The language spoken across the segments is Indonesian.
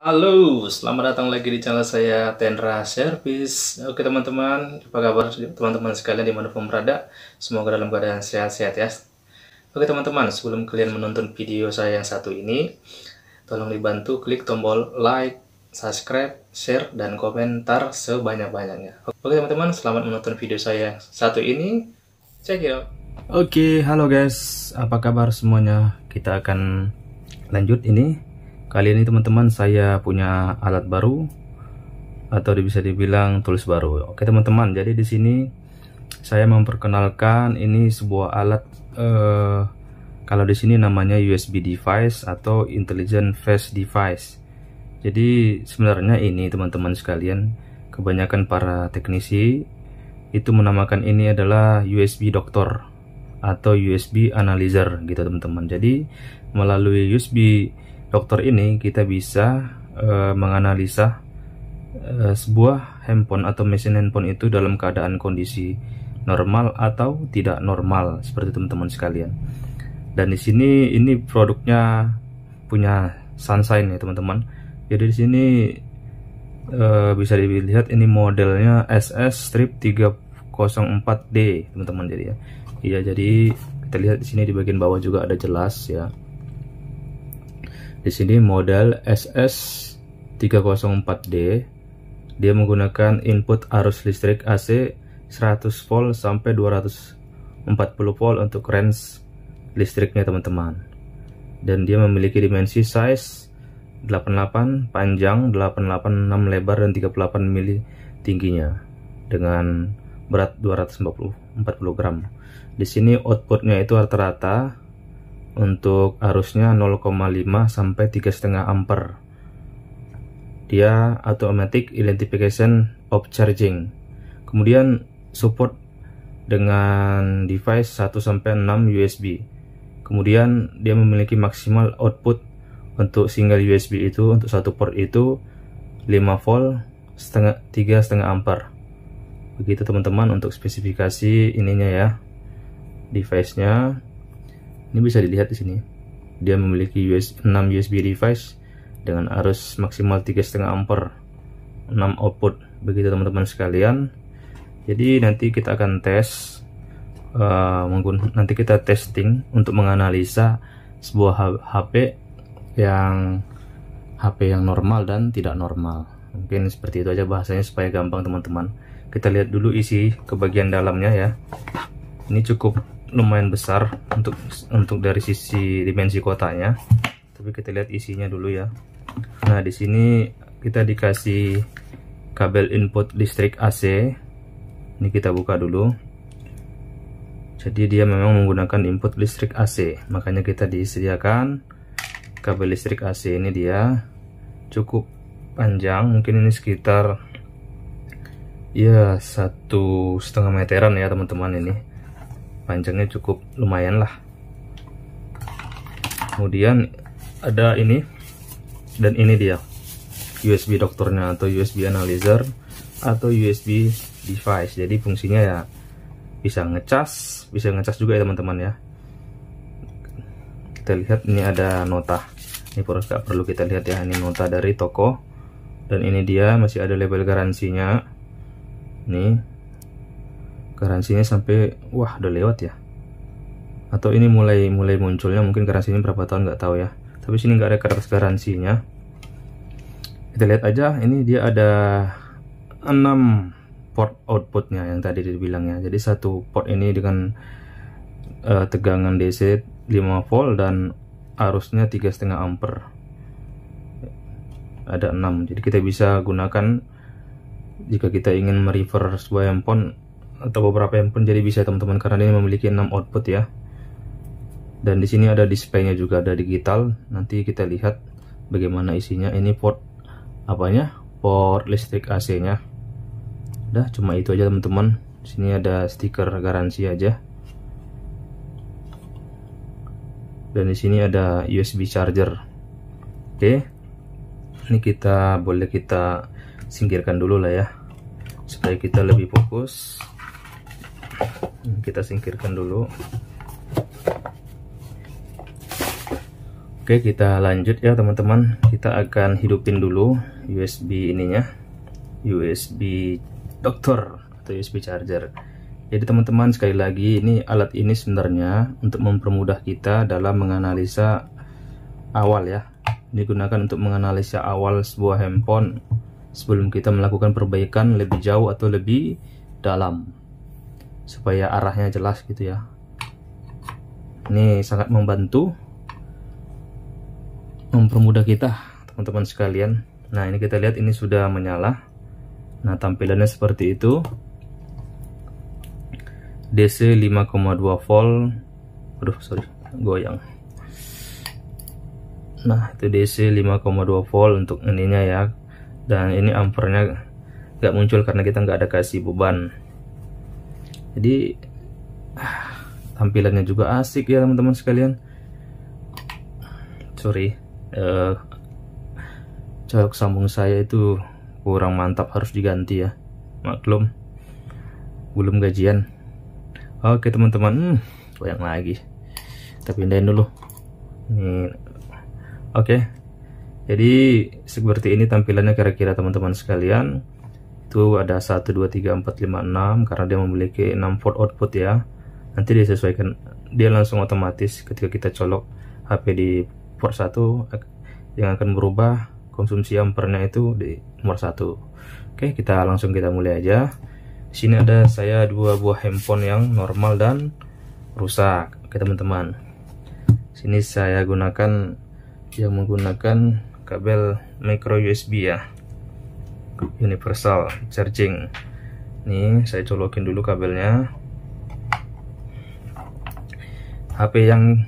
Halo, selamat datang lagi di channel saya Tendra Service. Oke teman-teman, apa kabar teman-teman sekalian di mana pun berada? Semoga dalam keadaan sehat-sehat ya. Oke teman-teman, sebelum kalian menonton video saya yang satu ini, tolong dibantu klik tombol like, subscribe, share, dan komentar sebanyak-banyaknya. Oke teman-teman, selamat menonton video saya yang satu ini. Check it out. Oke, halo guys, apa kabar semuanya? Kita akan lanjut ini kali ini teman-teman saya punya alat baru atau bisa dibilang tools baru oke teman-teman jadi di sini saya memperkenalkan ini sebuah alat eh, kalau di sini namanya USB device atau intelligent face device jadi sebenarnya ini teman-teman sekalian kebanyakan para teknisi itu menamakan ini adalah USB doctor atau USB analyzer gitu teman-teman. Jadi melalui USB dokter ini kita bisa e, menganalisa e, sebuah handphone atau mesin handphone itu dalam keadaan kondisi normal atau tidak normal seperti teman-teman sekalian. Dan di sini ini produknya punya Sunshine ya teman-teman. Jadi di sini e, bisa dilihat ini modelnya SS strip 304D teman-teman jadi ya. Iya jadi kita lihat di sini di bagian bawah juga ada jelas ya. Di sini model SS304D dia menggunakan input arus listrik AC 100 volt sampai 240 volt untuk range listriknya teman-teman dan dia memiliki dimensi size 88 panjang 886 lebar dan 38 mili tingginya dengan berat 240 gram di sini outputnya itu rata-rata untuk arusnya 0,5 sampai 3,5 ampere. Dia automatic identification of charging. Kemudian support dengan device 1 sampai 6 USB. Kemudian dia memiliki maksimal output untuk single USB itu untuk satu port itu 5 volt setengah tiga setengah ampere. Begitu teman-teman untuk spesifikasi ininya ya device-nya. Ini bisa dilihat di sini. Ya. Dia memiliki US, 6 USB device dengan arus maksimal 3,5 ampere 6 output begitu teman-teman sekalian jadi nanti kita akan tes uh, nanti kita testing untuk menganalisa sebuah HP yang HP yang normal dan tidak normal mungkin seperti itu aja bahasanya supaya gampang teman-teman kita lihat dulu isi ke bagian dalamnya ya ini cukup lumayan besar untuk untuk dari sisi dimensi kotanya tapi kita lihat isinya dulu ya nah di sini kita dikasih kabel input listrik AC ini kita buka dulu jadi dia memang menggunakan input listrik AC makanya kita disediakan kabel listrik AC ini dia cukup panjang mungkin ini sekitar ya satu setengah meteran ya teman-teman ini panjangnya cukup lumayan lah kemudian ada ini dan ini dia USB dokternya atau USB analyzer atau USB device jadi fungsinya ya bisa ngecas bisa ngecas juga ya teman-teman ya kita lihat ini ada nota ini gak perlu kita lihat ya ini nota dari toko dan ini dia masih ada label garansinya nih garansinya sampai wah udah lewat ya atau ini mulai mulai munculnya mungkin garansinya berapa tahun nggak tahu ya tapi sini nggak ada kertas garansinya kita lihat aja ini dia ada 6 port outputnya yang tadi dibilangnya jadi satu port ini dengan uh, tegangan DC 5 volt dan arusnya tiga setengah ampere ada 6 jadi kita bisa gunakan jika kita ingin mereverse sebuah handphone atau beberapa handphone jadi bisa teman-teman karena ini memiliki 6 output ya dan di sini ada displaynya juga ada digital nanti kita lihat bagaimana isinya ini port apanya port listrik AC nya udah cuma itu aja teman-teman sini ada stiker garansi aja dan di sini ada USB charger oke ini kita boleh kita singkirkan dulu lah ya supaya kita lebih fokus kita singkirkan dulu oke kita lanjut ya teman-teman kita akan hidupin dulu USB ininya USB dokter atau USB charger jadi teman-teman sekali lagi ini alat ini sebenarnya untuk mempermudah kita dalam menganalisa awal ya digunakan untuk menganalisa awal sebuah handphone sebelum kita melakukan perbaikan lebih jauh atau lebih dalam supaya arahnya jelas gitu ya ini sangat membantu mempermudah kita teman-teman sekalian nah ini kita lihat ini sudah menyala nah tampilannya seperti itu DC 5,2 volt aduh sorry goyang nah itu DC 5,2 volt untuk ininya ya dan ini ampernya nggak muncul karena kita nggak ada kasih beban jadi ah, tampilannya juga asik ya teman-teman sekalian sorry uh, eh, jok sambung saya itu kurang mantap harus diganti ya maklum belum gajian oke teman-teman hmm, goyang lagi kita pindahin dulu ini oke jadi seperti ini tampilannya kira-kira teman-teman sekalian itu ada 1 2 3 4 5 6 karena dia memiliki 6 volt output ya nanti disesuaikan dia langsung otomatis ketika kita colok HP di port 1 yang akan berubah konsumsi ampernya itu di nomor 1 oke kita langsung kita mulai aja di sini ada saya dua buah handphone yang normal dan rusak oke teman-teman sini saya gunakan yang menggunakan kabel micro USB ya universal charging Ini saya colokin dulu kabelnya HP yang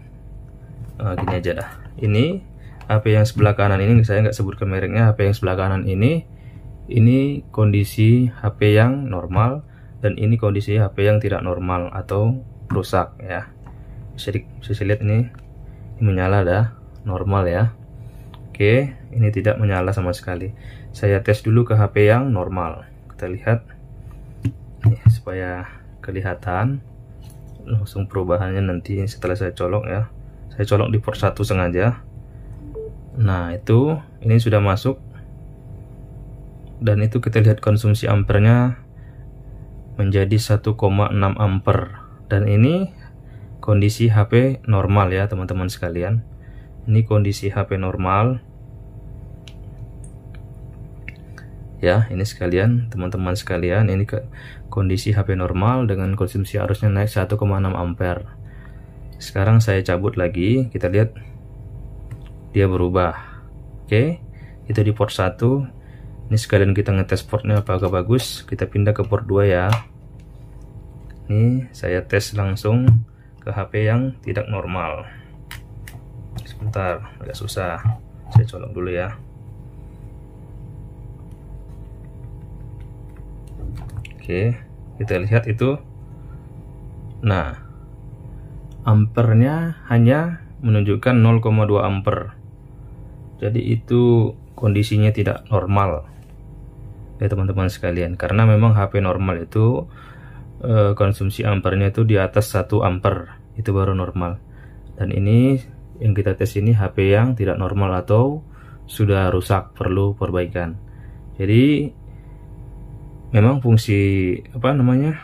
uh, gini aja dah ini HP yang sebelah kanan ini saya nggak sebut ke mereknya HP yang sebelah kanan ini ini kondisi HP yang normal dan ini kondisi HP yang tidak normal atau rusak ya bisa, di, bisa lihat ini, ini menyala dah normal ya Oke, ini tidak menyala sama sekali. Saya tes dulu ke HP yang normal. Kita lihat ya, supaya kelihatan langsung perubahannya nanti setelah saya colok ya. Saya colok di port 1 sengaja. Nah, itu ini sudah masuk. Dan itu kita lihat konsumsi ampernya menjadi 1,6 ampere. Dan ini kondisi HP normal ya, teman-teman sekalian ini kondisi HP normal ya ini sekalian teman-teman sekalian ini ke kondisi HP normal dengan konsumsi arusnya naik 1,6 ampere sekarang saya cabut lagi kita lihat dia berubah oke okay. itu di port 1 ini sekalian kita ngetes portnya apakah bagus kita pindah ke port 2 ya ini saya tes langsung ke HP yang tidak normal bentar agak susah saya colok dulu ya Oke, kita lihat itu. Nah, ampernya hanya menunjukkan 0,2 ampere. Jadi itu kondisinya tidak normal. Ya teman-teman sekalian, karena memang HP normal itu eh, konsumsi ampernya itu di atas 1 ampere. Itu baru normal. Dan ini yang kita tes ini HP yang tidak normal atau sudah rusak perlu perbaikan. Jadi memang fungsi apa namanya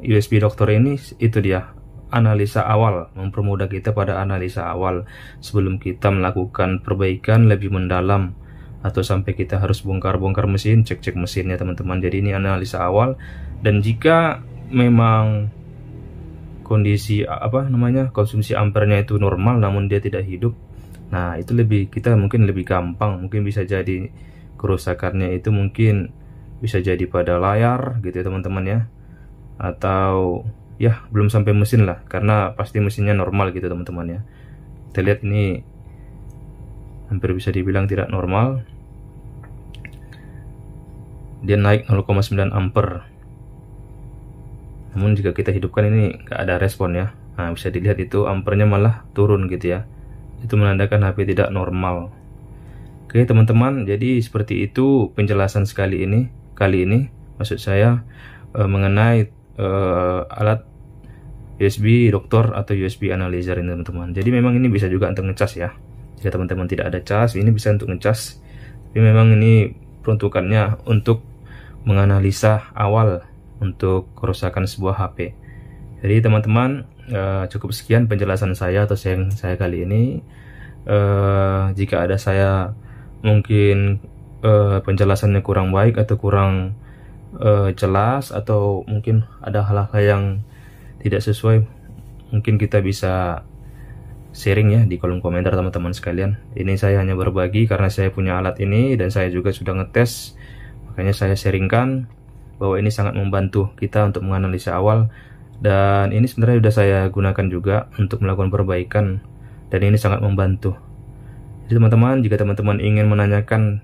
USB Doctor ini itu dia analisa awal mempermudah kita pada analisa awal sebelum kita melakukan perbaikan lebih mendalam atau sampai kita harus bongkar-bongkar mesin cek-cek mesinnya teman-teman jadi ini analisa awal dan jika memang kondisi apa namanya konsumsi ampernya itu normal namun dia tidak hidup nah itu lebih kita mungkin lebih gampang mungkin bisa jadi kerusakannya itu mungkin bisa jadi pada layar gitu ya teman-teman ya atau ya belum sampai mesin lah karena pasti mesinnya normal gitu teman-teman ya kita lihat ini hampir bisa dibilang tidak normal dia naik 0,9 ampere namun jika kita hidupkan ini nggak ada respon ya. Nah, bisa dilihat itu ampernya malah turun gitu ya. Itu menandakan HP tidak normal. Oke teman-teman, jadi seperti itu penjelasan sekali ini, kali ini maksud saya eh, mengenai eh, alat USB doktor atau USB analyzer ini teman-teman. Jadi memang ini bisa juga untuk ngecas ya. Jika teman-teman tidak ada cas, ini bisa untuk ngecas. Tapi memang ini peruntukannya untuk menganalisa awal untuk kerusakan sebuah HP. Jadi teman-teman uh, cukup sekian penjelasan saya atau sharing saya kali ini. Uh, jika ada saya mungkin uh, penjelasannya kurang baik atau kurang uh, jelas atau mungkin ada hal-hal yang tidak sesuai, mungkin kita bisa sharing ya di kolom komentar teman-teman sekalian. Ini saya hanya berbagi karena saya punya alat ini dan saya juga sudah ngetes, makanya saya sharingkan bahwa ini sangat membantu kita untuk menganalisa awal dan ini sebenarnya sudah saya gunakan juga untuk melakukan perbaikan dan ini sangat membantu. Jadi teman-teman jika teman-teman ingin menanyakan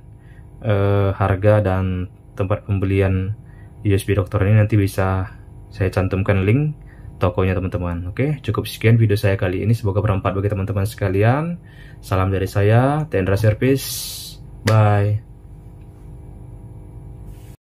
uh, harga dan tempat pembelian USB dokter ini nanti bisa saya cantumkan link tokonya teman-teman. Oke, cukup sekian video saya kali ini. Semoga bermanfaat bagi teman-teman sekalian. Salam dari saya, Tendra Service. Bye.